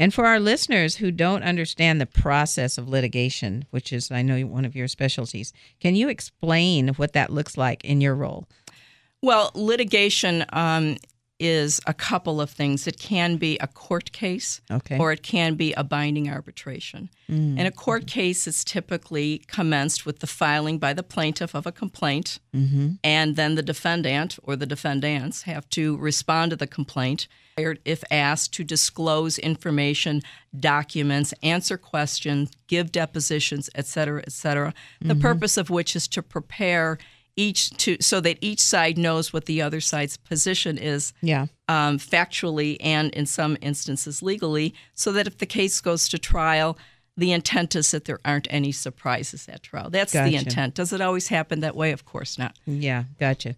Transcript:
And for our listeners who don't understand the process of litigation, which is, I know, one of your specialties, can you explain what that looks like in your role? Well, litigation um, is a couple of things. It can be a court case, okay. or it can be a binding arbitration. Mm. And a court case is typically commenced with the filing by the plaintiff of a complaint, mm-hmm. and then the defendant or the defendants have to respond to the complaint, if asked, to disclose information, documents, answer questions, give depositions, etc., cetera, cetera. Mm-hmm. The purpose of which is to prepare each to so that each side knows what the other side's position is yeah um, factually and in some instances legally so that if the case goes to trial the intent is that there aren't any surprises at trial that's gotcha. the intent does it always happen that way of course not yeah gotcha